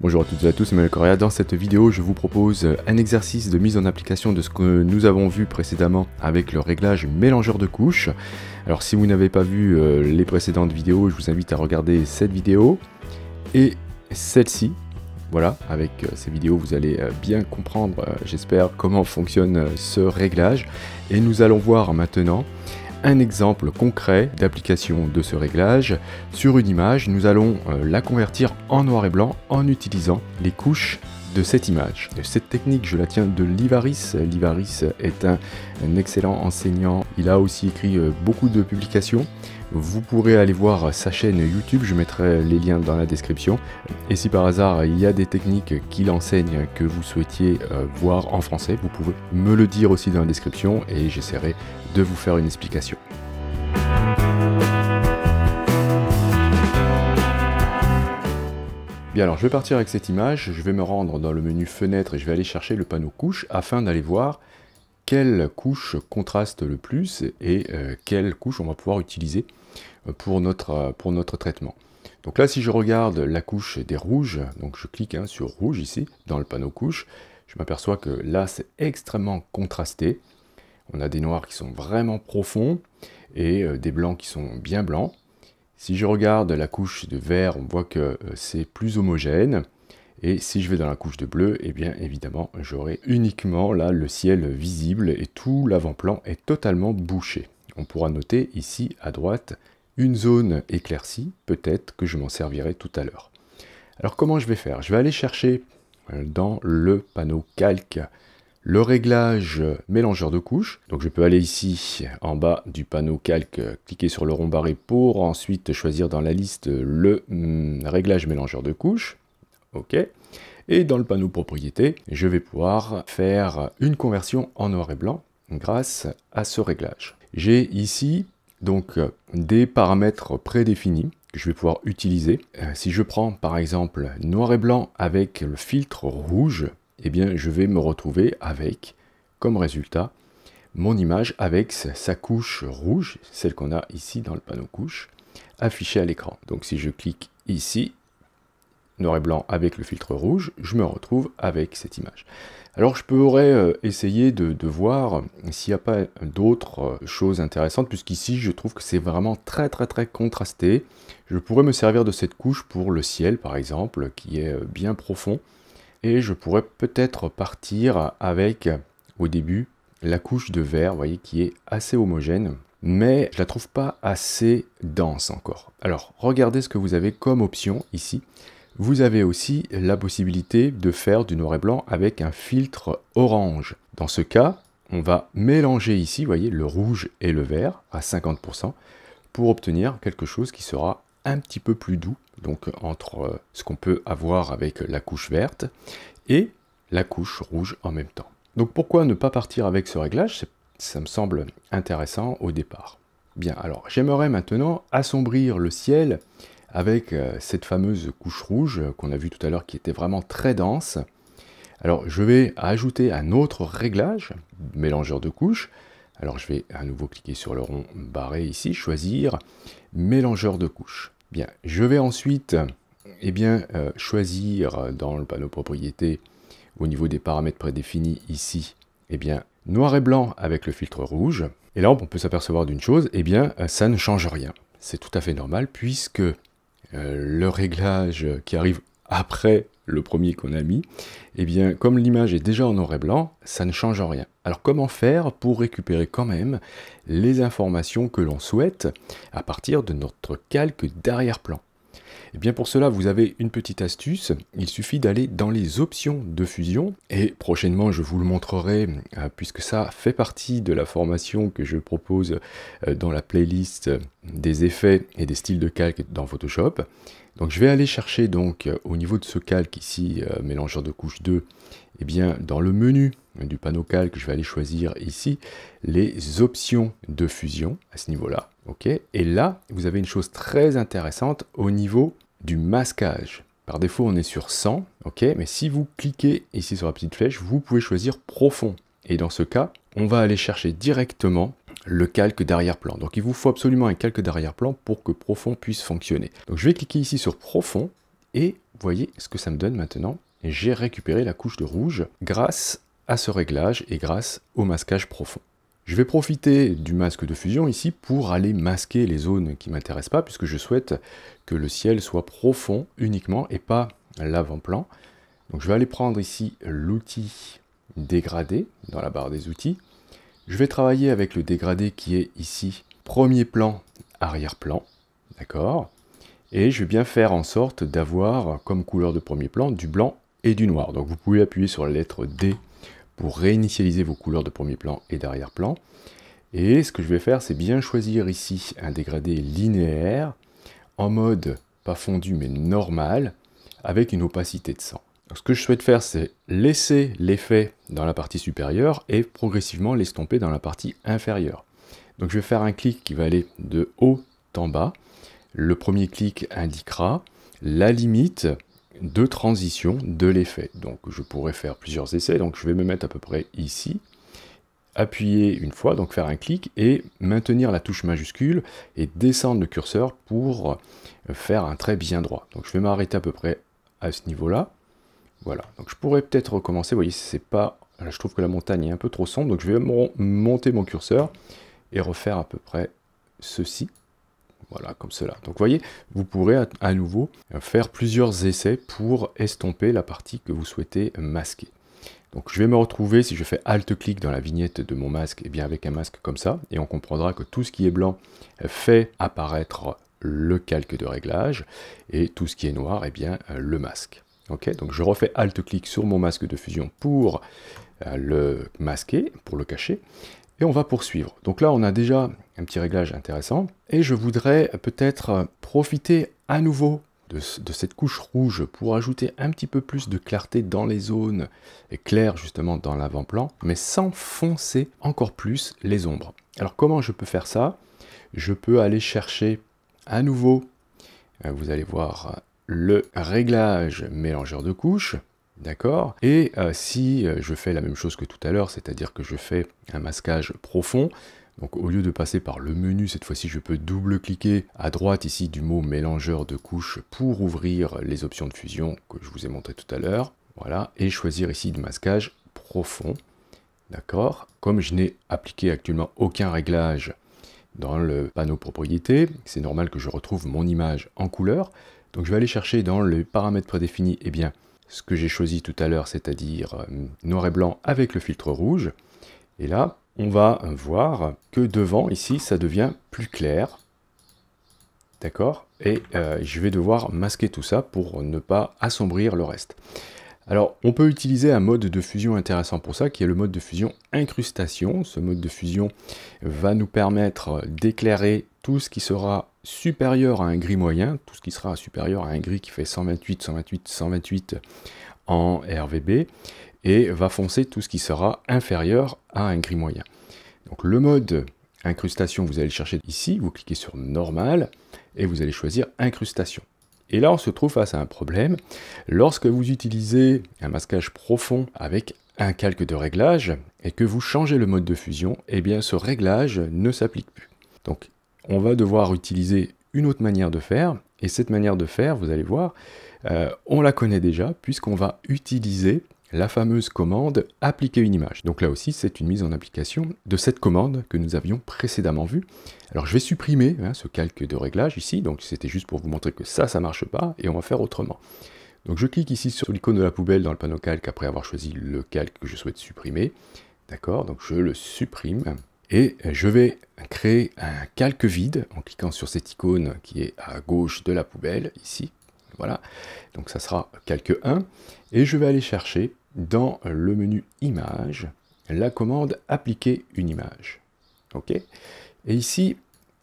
Bonjour à toutes et à tous, Mel Correa. Dans cette vidéo, je vous propose un exercice de mise en application de ce que nous avons vu précédemment avec le réglage mélangeur de couches. Alors si vous n'avez pas vu euh, les précédentes vidéos, je vous invite à regarder cette vidéo et celle-ci voilà, avec euh, ces vidéos, vous allez euh, bien comprendre, j'espère, comment fonctionne ce réglage. Et nous allons voir maintenant un exemple concret d'application de ce réglage. Sur une image, nous allons euh, la convertir en noir et blanc en utilisant les couches de cette image. Cette technique, je la tiens de Livaris. Livaris est un excellent enseignant. Il a aussi écrit euh, beaucoup de publications vous pourrez aller voir sa chaîne YouTube, je mettrai les liens dans la description. Et si par hasard il y a des techniques qu'il enseigne que vous souhaitiez euh, voir en français, vous pouvez me le dire aussi dans la description et j'essaierai de vous faire une explication. Bien alors je vais partir avec cette image, je vais me rendre dans le menu fenêtre et je vais aller chercher le panneau couche afin d'aller voir quelle couche contraste le plus et euh, quelle couche on va pouvoir utiliser euh, pour notre, euh, pour notre traitement. Donc là, si je regarde la couche des rouges, donc je clique hein, sur rouge ici, dans le panneau couche, je m'aperçois que là, c'est extrêmement contrasté. On a des noirs qui sont vraiment profonds et des blancs qui sont bien blancs. Si je regarde la couche de vert, on voit que c'est plus homogène. Et si je vais dans la couche de bleu, eh bien évidemment, j'aurai uniquement là le ciel visible et tout l'avant-plan est totalement bouché. On pourra noter ici à droite une zone éclaircie, peut-être que je m'en servirai tout à l'heure. Alors comment je vais faire Je vais aller chercher euh, dans le panneau calque le réglage mélangeur de couches. Donc je peux aller ici en bas du panneau calque, cliquer sur le rond barré pour ensuite choisir dans la liste le hum, réglage mélangeur de couches. OK. Et dans le panneau propriété, je vais pouvoir faire une conversion en noir et blanc grâce à ce réglage. J'ai ici donc des paramètres prédéfinis que je vais pouvoir utiliser. Euh, si je prends par exemple noir et blanc avec le filtre rouge, eh bien je vais me retrouver avec comme résultat mon image avec sa couche rouge, celle qu'on a ici dans le panneau couche, affichée à l'écran. Donc si je clique ici, noir et blanc avec le filtre rouge, je me retrouve avec cette image. Alors je pourrais euh, essayer de, voir s'il n'y a pas d'autres euh, choses intéressantes, puisqu'ici je trouve que c'est vraiment très très très contrasté. Je pourrais me servir de cette couche pour le ciel par exemple, qui est euh, bien profond, et je pourrais peut-être partir avec au début la couche de vert, vous voyez, qui est assez homogène, mais je la trouve pas assez dense encore. Alors regardez ce que vous avez comme option ici. Vous avez aussi la possibilité de faire du noir et blanc avec un filtre orange. Dans ce cas, on va mélanger ici, vous voyez, le rouge et le vert à 50% pour obtenir quelque chose qui sera un petit peu plus doux, donc entre euh, ce qu'on peut avoir avec la couche verte et la couche rouge en même temps. Donc pourquoi ne pas partir avec ce réglage Ça me semble intéressant au départ. Bien, alors j'aimerais maintenant assombrir le ciel avec euh, cette fameuse couche rouge qu'on a vu tout à l'heure qui était vraiment très dense. Alors je vais ajouter un autre réglage, mélangeur de couches. Alors je vais à nouveau cliquer sur le rond barré ici, choisir mélangeur de couches. Bien, je vais ensuite eh bien, euh, choisir dans le panneau propriété au niveau des paramètres prédéfinis ici, eh bien, noir et blanc avec le filtre rouge. Et là, on peut s'apercevoir d'une chose, eh bien, euh, ça ne change rien. C'est tout à fait normal puisque euh, le réglage qui arrive après le premier qu'on a mis, eh bien, comme l'image est déjà en noir et blanc, ça ne change rien. Alors, comment faire pour récupérer quand même les informations que l'on souhaite à partir de notre calque d'arrière-plan et eh bien pour cela, vous avez une petite astuce. Il suffit d'aller dans les options de fusion et prochainement, je vous le montrerai euh, puisque ça fait partie de la formation que je propose euh, dans la playlist euh, des effets et des styles de calque dans Photoshop. Donc je vais aller chercher donc au niveau de ce calque ici, mélangeur de couche 2, et eh bien dans le menu du panneau calque, je vais aller choisir ici les options de fusion à ce niveau-là. ok et là, vous avez une chose très intéressante au niveau du masquage. Par défaut, on est sur 100, ok, mais si vous cliquez ici sur la petite flèche, vous pouvez choisir profond. Et dans ce cas, on va aller chercher directement le calque d'arrière-plan. Donc il vous faut absolument un calque d'arrière-plan pour que profond puisse fonctionner. Donc je vais cliquer ici sur profond et voyez ce que ça me donne maintenant. J'ai récupéré la couche de rouge grâce à ce réglage et grâce au masquage profond. Je vais profiter du masque de fusion ici pour aller masquer les zones qui m'intéressent pas, puisque je souhaite que le ciel soit profond uniquement et pas l'avant-plan. Donc je vais aller prendre ici l'outil dégradé dans la barre des outils. Je vais travailler avec le dégradé qui est ici premier plan, arrière-plan, d'accord Et je vais bien faire en sorte d'avoir comme couleur de premier plan du blanc et du noir. Donc vous pouvez appuyer sur la lettre D pour réinitialiser vos couleurs de premier plan et d'arrière-plan. Et ce que je vais faire, c'est bien choisir ici un dégradé linéaire en mode pas fondu mais normal avec une opacité de 100. ce que je souhaite faire, c'est laisser l'effet dans la partie supérieure et progressivement l'estomper dans la partie inférieure. Donc je vais faire un clic qui va aller de haut en bas. Le premier clic indiquera la limite de transition de l'effet. Donc je pourrais faire plusieurs essais, donc je vais me mettre à peu près ici, appuyer une fois, donc faire un clic, et maintenir la touche majuscule et descendre le curseur pour faire un trait bien droit. Donc je vais m'arrêter à peu près à ce niveau-là. Voilà, donc je pourrais peut-être recommencer, vous voyez, c'est pas... je trouve que la montagne est un peu trop sombre, donc je vais monter mon curseur et refaire à peu près ceci. Voilà, comme cela. Donc vous voyez, vous pourrez à nouveau euh, faire plusieurs essais pour estomper la partie que vous souhaitez masquer. Donc je vais me retrouver, si je fais alt-clic dans la vignette de mon masque, et eh bien avec un masque comme ça, et on comprendra que tout ce qui est blanc fait apparaître le calque de réglage, et tout ce qui est noir, et eh bien euh, le masque. donc je refais alt-clic sur mon masque de fusion pour euh, le masquer, pour le cacher. Et on va poursuivre. Donc là, on a déjà un petit réglage intéressant. Et je voudrais peut-être profiter à nouveau de, cette couche rouge pour ajouter un petit peu plus de clarté dans les zones claires, justement dans l'avant-plan, mais sans foncer encore plus les ombres. Alors comment je peux faire ça Je peux aller chercher à nouveau, euh, vous allez voir, le réglage mélangeur de couches. D'accord Et euh, si euh, je fais la même chose que tout à l'heure, c'est-à-dire que je fais un masquage profond, donc au lieu de passer par le menu, cette fois-ci je peux double-cliquer à droite ici du mot mélangeur de couches pour ouvrir les options de fusion que je vous ai montré tout à l'heure. Voilà, et choisir ici du masquage profond. D'accord Comme je n'ai appliqué actuellement aucun réglage dans le panneau propriété, c'est normal que je retrouve mon image en couleur. Donc je vais aller chercher dans les paramètres prédéfinis, eh bien, ce que j'ai choisi tout à l'heure, c'est-à-dire euh, noir et blanc avec le filtre rouge. Et là, on va voir que devant, ici, ça devient plus clair. D'accord Et euh, je vais devoir masquer tout ça pour ne pas assombrir le reste. Alors, on peut utiliser un mode de fusion intéressant pour ça, qui est le mode de fusion incrustation. Ce mode de fusion va nous permettre d'éclairer tout ce qui sera supérieur à un gris moyen, tout ce qui sera supérieur à un gris qui fait 128, 128, 128 en RVB, et va foncer tout ce qui sera inférieur à un gris moyen. Donc le mode incrustation, vous allez le chercher ici, vous cliquez sur normal, et vous allez choisir incrustation. Et là, on se trouve face à un problème. Lorsque vous utilisez un masquage profond avec un calque de réglage et que vous changez le mode de fusion, eh bien ce réglage ne s'applique plus. Donc on va devoir utiliser une autre manière de faire. Et cette manière de faire, vous allez voir, euh, on la connaît déjà puisqu'on va utiliser la fameuse commande appliquer une image. Donc là aussi, c'est une mise en application de cette commande que nous avions précédemment vue. Alors je vais supprimer hein, ce calque de réglage ici, donc c'était juste pour vous montrer que ça, ça marche pas, et on va faire autrement. Donc je clique ici sur l'icône de la poubelle dans le panneau calque après avoir choisi le calque que je souhaite supprimer. D'accord, donc je le supprime et je vais créer un calque vide en cliquant sur cette icône qui est à gauche de la poubelle ici. Voilà, donc ça sera calque 1 et je vais aller chercher dans le menu image la commande appliquer une image. OK Et ici,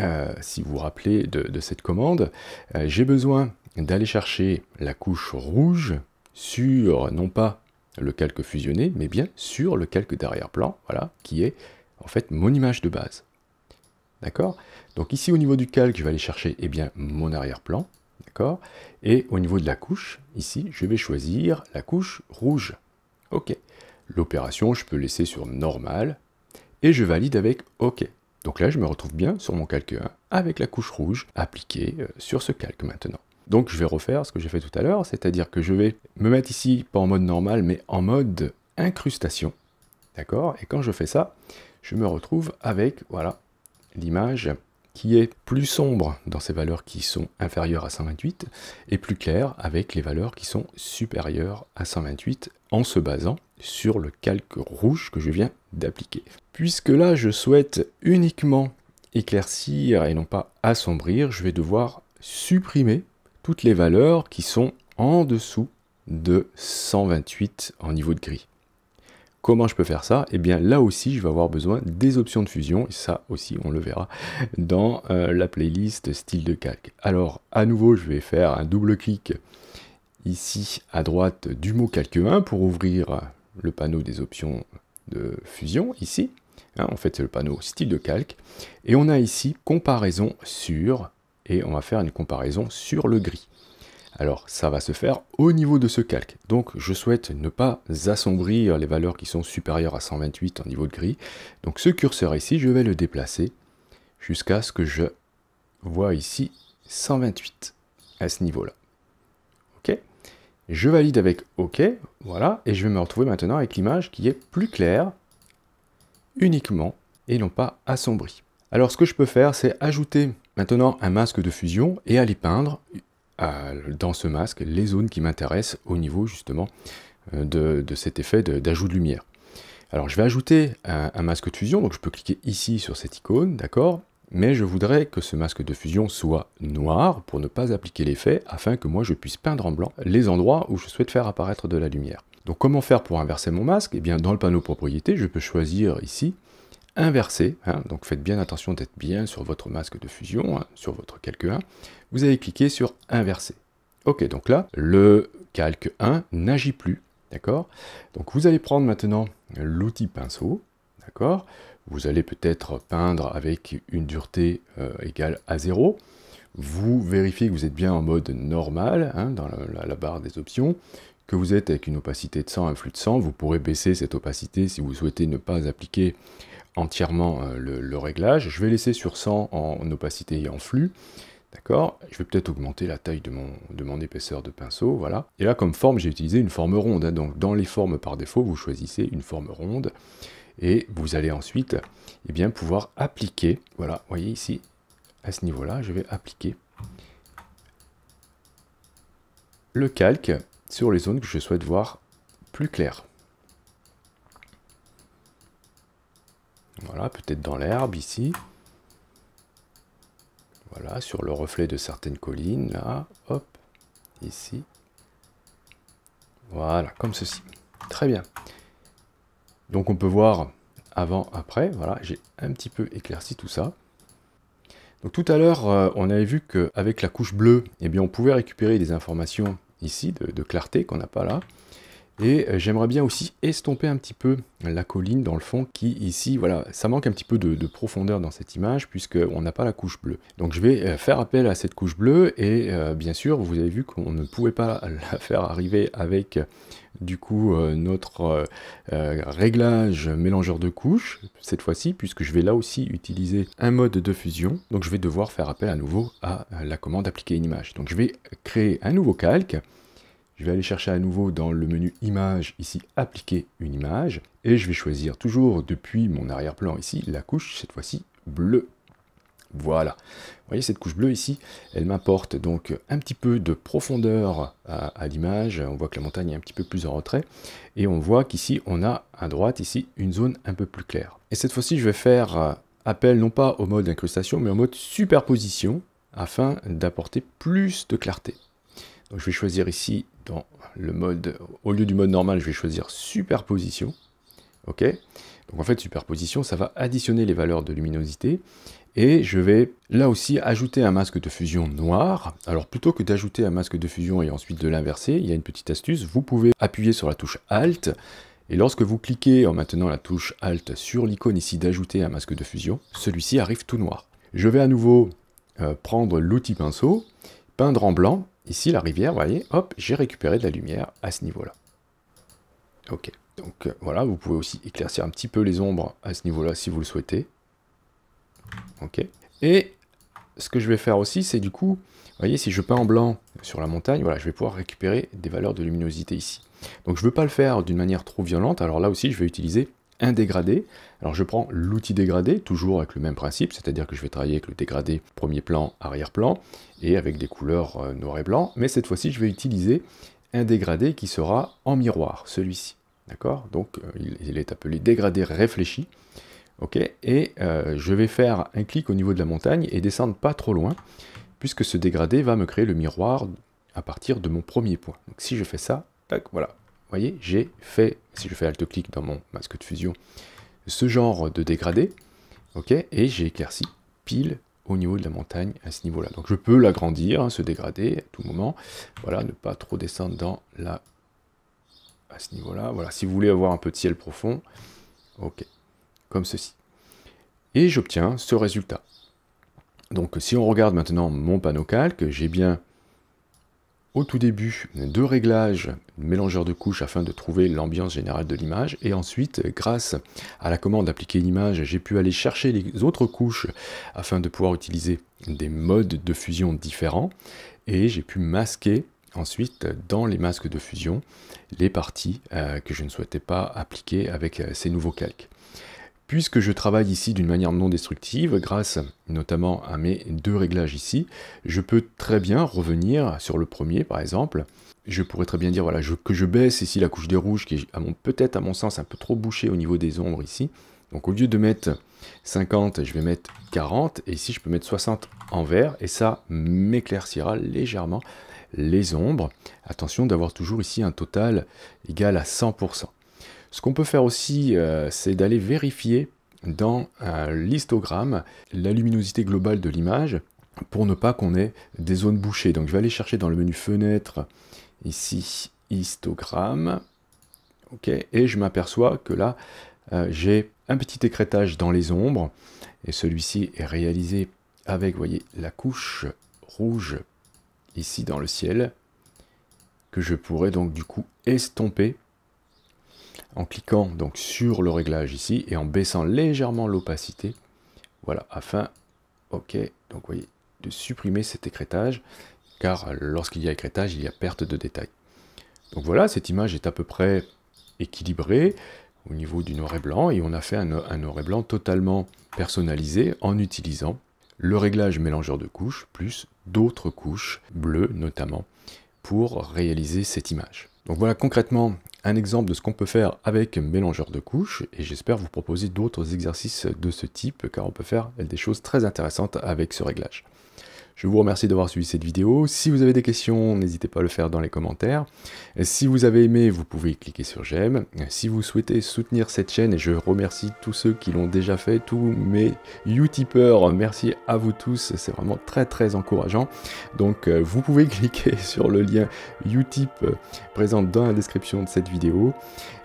euh, si vous vous rappelez de, cette commande, euh, j'ai besoin d'aller chercher la couche rouge sur non pas le calque fusionné, mais bien sur le calque d'arrière-plan, voilà, qui est en fait mon image de base. D'accord Donc ici au niveau du calque, je vais aller chercher eh bien, mon arrière-plan. D'accord Et au niveau de la couche, ici, je vais choisir la couche rouge. OK. L'opération, je peux laisser sur normal. Et je valide avec OK. Donc là, je me retrouve bien sur mon calque 1 avec la couche rouge appliquée euh, sur ce calque maintenant. Donc je vais refaire ce que j'ai fait tout à l'heure, c'est-à-dire que je vais me mettre ici, pas en mode normal, mais en mode incrustation. D'accord Et quand je fais ça, je me retrouve avec voilà l'image qui est plus sombre dans ces valeurs qui sont inférieures à 128 et plus claire avec les valeurs qui sont supérieures à 128 en se basant sur le calque rouge que je viens d'appliquer. Puisque là je souhaite uniquement éclaircir et non pas assombrir, je vais devoir supprimer toutes les valeurs qui sont en dessous de 128 en niveau de gris. Comment je peux faire ça Eh bien là aussi, je vais avoir besoin des options de fusion, et ça aussi, on le verra dans euh, la playlist style de calque. Alors, à nouveau, je vais faire un double clic ici à droite du mot calque 1 pour ouvrir le panneau des options de fusion ici. Hein, en fait, c'est le panneau style de calque. Et on a ici comparaison sur, et on va faire une comparaison sur le gris. Alors ça va se faire au niveau de ce calque. Donc je souhaite ne pas assombrir les valeurs qui sont supérieures à 128 en niveau de gris. Donc ce curseur ici, je vais le déplacer jusqu'à ce que je vois ici 128 à ce niveau-là. OK Je valide avec OK, voilà, et je vais me retrouver maintenant avec l'image qui est plus claire uniquement et non pas assombrie. Alors ce que je peux faire, c'est ajouter maintenant un masque de fusion et aller peindre dans ce masque les zones qui m'intéressent au niveau justement euh, de, cet effet d'ajout de, lumière. Alors je vais ajouter un, masque de fusion, donc je peux cliquer ici sur cette icône, d'accord mais je voudrais que ce masque de fusion soit noir pour ne pas appliquer l'effet afin que moi je puisse peindre en blanc les endroits où je souhaite faire apparaître de la lumière. Donc comment faire pour inverser mon masque Eh bien dans le panneau propriétés, je peux choisir ici Inverser, hein. donc faites bien attention d'être bien sur votre masque de fusion, hein, sur votre calque 1, vous allez cliquer sur inverser. Ok, donc là, le calque 1 n'agit plus, d'accord Donc vous allez prendre maintenant l'outil pinceau, d'accord Vous allez peut-être peindre avec une dureté euh, égale à 0, vous vérifiez que vous êtes bien en mode normal hein, dans la, barre des options que vous êtes avec une opacité de 100, un flux de 100, vous pourrez baisser cette opacité si vous souhaitez ne pas appliquer entièrement euh, le, réglage. Je vais laisser sur 100 en opacité et en flux. D'accord Je vais peut-être augmenter la taille de mon, épaisseur de pinceau, voilà. Et là, comme forme, j'ai utilisé une forme ronde. Hein. donc, dans les formes par défaut, vous choisissez une forme ronde. Et vous allez ensuite eh bien, pouvoir appliquer. Voilà, voyez ici, à ce niveau-là, je vais appliquer le calque sur les zones que je souhaite voir plus claires. Voilà, peut-être dans l'herbe ici. Voilà, sur le reflet de certaines collines, là, hop, ici. Voilà, comme ceci. Très bien. Donc on peut voir avant, après, voilà, j'ai un petit peu éclairci tout ça. Donc tout à l'heure, euh, on avait vu qu'avec la couche bleue, eh bien, on pouvait récupérer des informations ici de, clarté qu'on n'a pas là. Et euh, j'aimerais bien aussi estomper un petit peu la colline dans le fond qui ici, voilà, ça manque un petit peu de, profondeur dans cette image puisqu'on n'a pas la couche bleue. Donc je vais euh, faire appel à cette couche bleue et euh, bien sûr, vous avez vu qu'on ne pouvait pas la faire arriver avec du coup notre réglage mélangeur de couches cette fois-ci puisque je vais là aussi utiliser un mode de fusion. Donc je vais devoir faire appel à nouveau à la commande appliquer une image. Donc je vais créer un nouveau calque je vais aller chercher à nouveau dans le menu Image, ici Appliquer une image, et je vais choisir toujours depuis mon arrière-plan ici la couche, cette fois-ci bleue. Voilà. Vous voyez cette couche bleue ici, elle m'apporte donc un petit peu de profondeur à, à l'image. On voit que la montagne est un petit peu plus en retrait. Et on voit qu'ici, on a à droite ici une zone un peu plus claire. Et cette fois-ci, je vais faire euh, appel non pas au mode incrustation, mais au mode superposition afin d'apporter plus de clarté. Donc je vais choisir ici le mode, au lieu du mode normal, je vais choisir superposition. OK Donc en fait, superposition, ça va additionner les valeurs de luminosité. Et je vais là aussi ajouter un masque de fusion noir. Alors plutôt que d'ajouter un masque de fusion et ensuite de l'inverser, il y a une petite astuce. Vous pouvez appuyer sur la touche Alt. Et lorsque vous cliquez en maintenant la touche Alt sur l'icône ici d'ajouter un masque de fusion, celui-ci arrive tout noir. Je vais à nouveau euh, prendre l'outil pinceau, peindre en blanc ici, la rivière, vous voyez, hop, j'ai récupéré de la lumière à ce niveau-là. Ok, donc euh, voilà, vous pouvez aussi éclaircir un petit peu les ombres à ce niveau-là si vous le souhaitez. Ok, et ce que je vais faire aussi, c'est du coup, vous voyez, si je peins en blanc sur la montagne, voilà, je vais pouvoir récupérer des valeurs de luminosité ici. Donc je ne veux pas le faire d'une manière trop violente, alors là aussi, je vais utiliser un dégradé. Alors je prends l'outil dégradé, toujours avec le même principe, c'est-à-dire que je vais travailler avec le dégradé premier plan, arrière-plan, et avec des couleurs euh, noir et blanc, mais cette fois-ci je vais utiliser un dégradé qui sera en miroir, celui-ci. D'accord Donc euh, il, est appelé dégradé réfléchi. Ok Et euh, je vais faire un clic au niveau de la montagne et descendre pas trop loin, puisque ce dégradé va me créer le miroir à partir de mon premier point. Donc si je fais ça, voilà, voyez, j'ai fait, si je fais alt-clic dans mon masque de fusion, ce genre de dégradé, ok, et j'ai éclairci pile au niveau de la montagne à ce niveau-là. Donc je peux l'agrandir, se hein, dégrader à tout moment, voilà, ne pas trop descendre dans la à ce niveau-là. Voilà, si vous voulez avoir un peu de ciel profond, ok, comme ceci. Et j'obtiens ce résultat. Donc si on regarde maintenant mon panneau calque, j'ai bien au tout début, deux réglages, mélangeur de couches afin de trouver l'ambiance générale de l'image, et ensuite, grâce à la commande appliquer une image, j'ai pu aller chercher les autres couches afin de pouvoir utiliser des modes de fusion différents, et j'ai pu masquer ensuite dans les masques de fusion les parties euh, que je ne souhaitais pas appliquer avec euh, ces nouveaux calques. Puisque je travaille ici d'une manière non destructive, grâce notamment à mes deux réglages ici, je peux très bien revenir sur le premier par exemple. Je pourrais très bien dire voilà, que je baisse ici la couche des rouges qui est peut-être à mon sens un peu trop bouchée au niveau des ombres ici. Donc au lieu de mettre 50, je vais mettre 40 et ici je peux mettre 60 en vert et ça m'éclaircira légèrement les ombres. Attention d'avoir toujours ici un total égal à 100%. Ce qu'on peut faire aussi, euh, c'est d'aller vérifier dans euh, l'histogramme la luminosité globale de l'image pour ne pas qu'on ait des zones bouchées. Donc je vais aller chercher dans le menu fenêtre, ici, histogramme. Ok, et je m'aperçois que là, euh, j'ai un petit écrétage dans les ombres. Et celui-ci est réalisé avec, vous voyez, la couche rouge ici dans le ciel, que je pourrais donc du coup estomper en cliquant donc sur le réglage ici et en baissant légèrement l'opacité. Voilà, afin, donc voyez, de supprimer cet écrétage, car lorsqu'il y a écrétage, il y a perte de détail. Donc voilà, cette image est à peu près équilibrée au niveau du noir et blanc, et on a fait un, un noir et blanc totalement personnalisé en utilisant le réglage mélangeur de couches, plus d'autres couches bleues notamment, pour réaliser cette image. Donc voilà concrètement un exemple de ce qu'on peut faire avec un mélangeur de couches et j'espère vous proposer d'autres exercices de ce type car on peut faire des choses très intéressantes avec ce réglage. Je vous remercie d'avoir suivi cette vidéo. Si vous avez des questions, n'hésitez pas à le faire dans les commentaires. Si vous avez aimé, vous pouvez cliquer sur j'aime. Si vous souhaitez soutenir cette chaîne, et je remercie tous ceux qui l'ont déjà fait, tous mes Utipeurs, merci à vous tous, c'est vraiment très très encourageant. Donc euh, vous pouvez cliquer sur le lien Utip euh, présent dans la description de cette vidéo.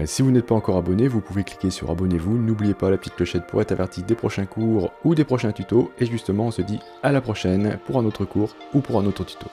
Euh, si vous n'êtes pas encore abonné, vous pouvez cliquer sur abonnez-vous, n'oubliez pas la petite clochette pour être averti des prochains cours ou des prochains tutos, et justement on se dit à la prochaine pour un autre cours ou pour un autre tuto.